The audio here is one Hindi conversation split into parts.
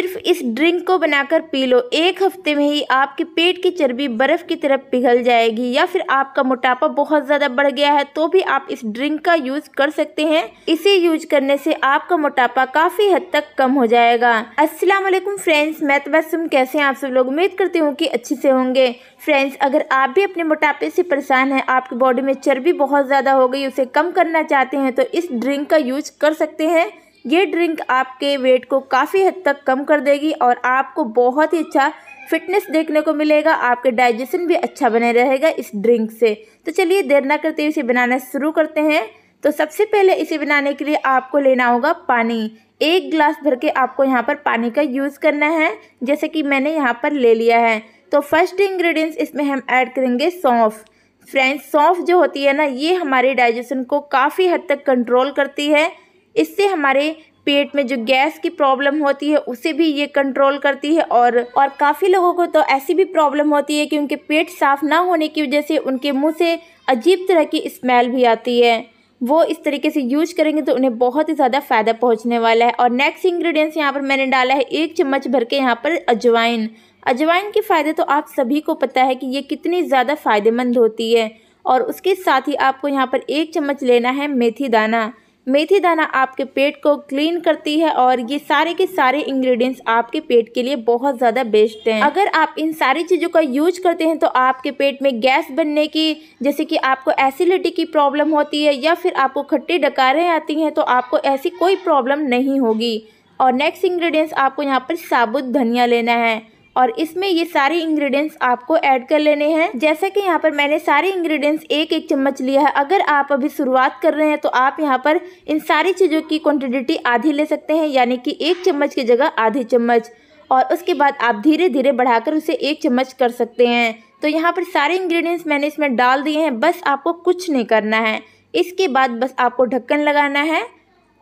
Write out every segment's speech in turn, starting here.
सिर्फ इस ड्रिंक को बनाकर पी लो एक हफ्ते में ही आपके पेट की चर्बी बर्फ़ की तरफ पिघल जाएगी या फिर आपका मोटापा बहुत ज़्यादा बढ़ गया है तो भी आप इस ड्रिंक का यूज़ कर सकते हैं इसे यूज करने से आपका मोटापा काफ़ी हद तक कम हो जाएगा अस्सलाम वालेकुम फ्रेंड्स मैं तबसम कैसे हैं आप सब लोग उम्मीद करती हूँ कि अच्छे से होंगे फ्रेंड्स अगर आप भी अपने मोटापे से परेशान हैं आपकी बॉडी में चर्बी बहुत ज़्यादा हो गई उसे कम करना चाहते हैं तो इस ड्रिंक का यूज कर सकते हैं ये ड्रिंक आपके वेट को काफ़ी हद तक कम कर देगी और आपको बहुत ही अच्छा फिटनेस देखने को मिलेगा आपके डाइजेशन भी अच्छा बने रहेगा इस ड्रिंक से तो चलिए देर ना करते हुए इसे बनाना शुरू करते हैं तो सबसे पहले इसे बनाने के लिए आपको लेना होगा पानी एक गिलास भर के आपको यहाँ पर पानी का यूज़ करना है जैसे कि मैंने यहाँ पर ले लिया है तो फर्स्ट इंग्रेडिएंट्स इसमें हम ऐड करेंगे सौंफ फ्रेंड्स सौंफ जो होती है ना ये हमारे डाइजेशन को काफ़ी हद तक कंट्रोल करती है इससे हमारे पेट में जो गैस की प्रॉब्लम होती है उसे भी ये कंट्रोल करती है और और काफ़ी लोगों को तो ऐसी भी प्रॉब्लम होती है कि उनके पेट साफ ना होने की वजह से उनके मुंह से अजीब तरह की स्मेल भी आती है वो इस तरीके से यूज करेंगे तो उन्हें बहुत ही ज़्यादा फ़ायदा पहुंचने वाला है और नेक्स्ट इंग्रेडिएंट्स यहाँ पर मैंने डाला है एक चम्मच भर के यहाँ पर अजवाइन अजवाइन के फ़ायदे तो आप सभी को पता है कि ये कितनी ज़्यादा फ़ायदेमंद होती है और उसके साथ ही आपको यहाँ पर एक चम्मच लेना है मेथी दाना मेथी दाना आपके पेट को क्लीन करती है और ये सारे के सारे इंग्रेडिएंट्स आपके पेट के लिए बहुत ज़्यादा बेस्ट हैं अगर आप इन सारी चीज़ों का यूज करते हैं तो आपके पेट में गैस बनने की जैसे कि आपको एसिडिटी की प्रॉब्लम होती है या फिर आपको खट्टी डकारें आती हैं तो आपको ऐसी कोई प्रॉब्लम नहीं होगी और नेक्स्ट इंग्रेडिएंट्स आपको यहाँ पर साबुत धनिया लेना है और इसमें ये सारे इंग्रेडिएंट्स आपको ऐड कर लेने हैं जैसा कि यहाँ पर मैंने सारे इंग्रेडिएंट्स एक एक चम्मच लिया है अगर आप अभी शुरुआत कर रहे हैं तो आप यहाँ पर इन सारी चीज़ों की क्वांटिटी आधी ले सकते हैं यानी कि एक चम्मच की जगह आधी चम्मच और उसके बाद आप धीरे धीरे बढ़ाकर उसे एक चम्मच कर सकते हैं तो यहाँ पर सारे इंग्रीडियंट्स मैंने इसमें डाल दिए हैं बस आपको कुछ नहीं करना है इसके बाद बस आपको ढक्कन लगाना है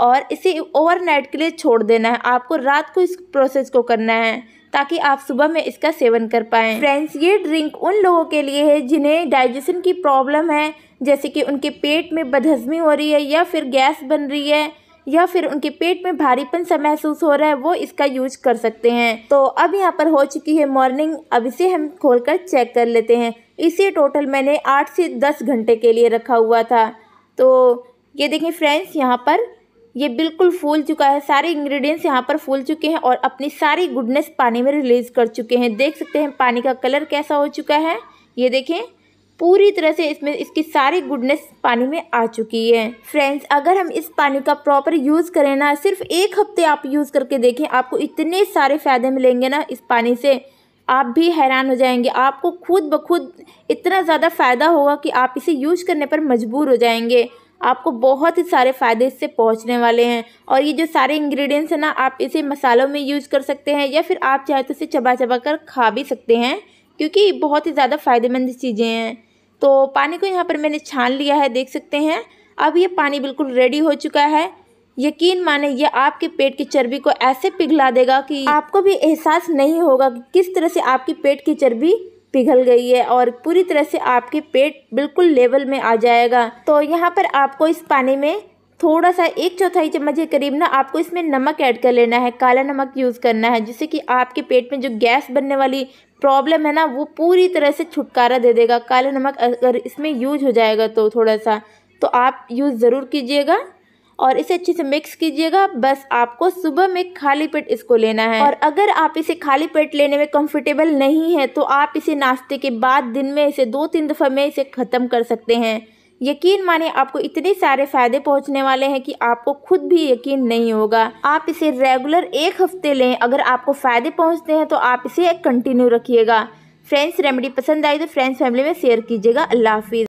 और इसे ओवरनाइट के लिए छोड़ देना है आपको रात को इस प्रोसेस को करना है ताकि आप सुबह में इसका सेवन कर पाएँ फ्रेंड्स ये ड्रिंक उन लोगों के लिए है जिन्हें डाइजेशन की प्रॉब्लम है जैसे कि उनके पेट में बदहजमी हो रही है या फिर गैस बन रही है या फिर उनके पेट में भारीपन सा महसूस हो रहा है वो इसका यूज कर सकते हैं तो अब यहाँ पर हो चुकी है मॉर्निंग अब इसे हम खोलकर चेक कर लेते हैं इसे टोटल मैंने आठ से दस घंटे के लिए रखा हुआ था तो ये देखें फ्रेंड्स यहाँ पर ये बिल्कुल फूल चुका है सारे इंग्रेडिएंट्स यहाँ पर फूल चुके हैं और अपनी सारी गुडनेस पानी में रिलीज़ कर चुके हैं देख सकते हैं पानी का कलर कैसा हो चुका है ये देखें पूरी तरह से इसमें इसकी सारी गुडनेस पानी में आ चुकी है फ्रेंड्स अगर हम इस पानी का प्रॉपर यूज़ करें ना सिर्फ एक हफ्ते आप यूज़ करके देखें आपको इतने सारे फ़ायदे मिलेंगे ना इस पानी से आप भी हैरान हो जाएंगे आपको खुद ब खुद इतना ज़्यादा फ़ायदा होगा कि आप इसे यूज करने पर मजबूर हो जाएंगे आपको बहुत ही सारे फ़ायदे इससे पहुंचने वाले हैं और ये जो सारे इंग्रेडिएंट्स हैं ना आप इसे मसालों में यूज़ कर सकते हैं या फिर आप चाहे तो इसे चबा चबा कर खा भी सकते हैं क्योंकि बहुत ही ज़्यादा फ़ायदेमंद चीज़ें हैं तो पानी को यहाँ पर मैंने छान लिया है देख सकते हैं अब ये पानी बिल्कुल रेडी हो चुका है यकीन माने ये आपके पेट की चर्बी को ऐसे पिघला देगा कि आपको भी एहसास नहीं होगा कि किस तरह से आपकी पेट की चर्बी पिघल गई है और पूरी तरह से आपके पेट बिल्कुल लेवल में आ जाएगा तो यहाँ पर आपको इस पानी में थोड़ा सा एक चौथाई चम्मच के करीब ना आपको इसमें नमक ऐड कर लेना है काला नमक यूज़ करना है जिससे कि आपके पेट में जो गैस बनने वाली प्रॉब्लम है ना वो पूरी तरह से छुटकारा दे देगा काला नमक अगर इसमें यूज हो जाएगा तो थोड़ा सा तो आप यूज़ ज़रूर कीजिएगा और इसे अच्छे से मिक्स कीजिएगा बस आपको सुबह में खाली पेट इसको लेना है और अगर आप इसे खाली पेट लेने में कंफर्टेबल नहीं है तो आप इसे नाश्ते के बाद दिन में इसे दो तीन दफ़ा में इसे ख़त्म कर सकते हैं यकीन माने आपको इतने सारे फायदे पहुंचने वाले हैं कि आपको खुद भी यकीन नहीं होगा आप इसे रेगुलर एक हफ्ते लें अगर आपको फायदे पहुंचते हैं तो आप इसे कंटिन्यू रखिएगा फ्रेंड्स रेमेडी पसंद आई तो फ्रेंड्स फैमिली में शेयर कीजिएगा अल्लाह हाफिज़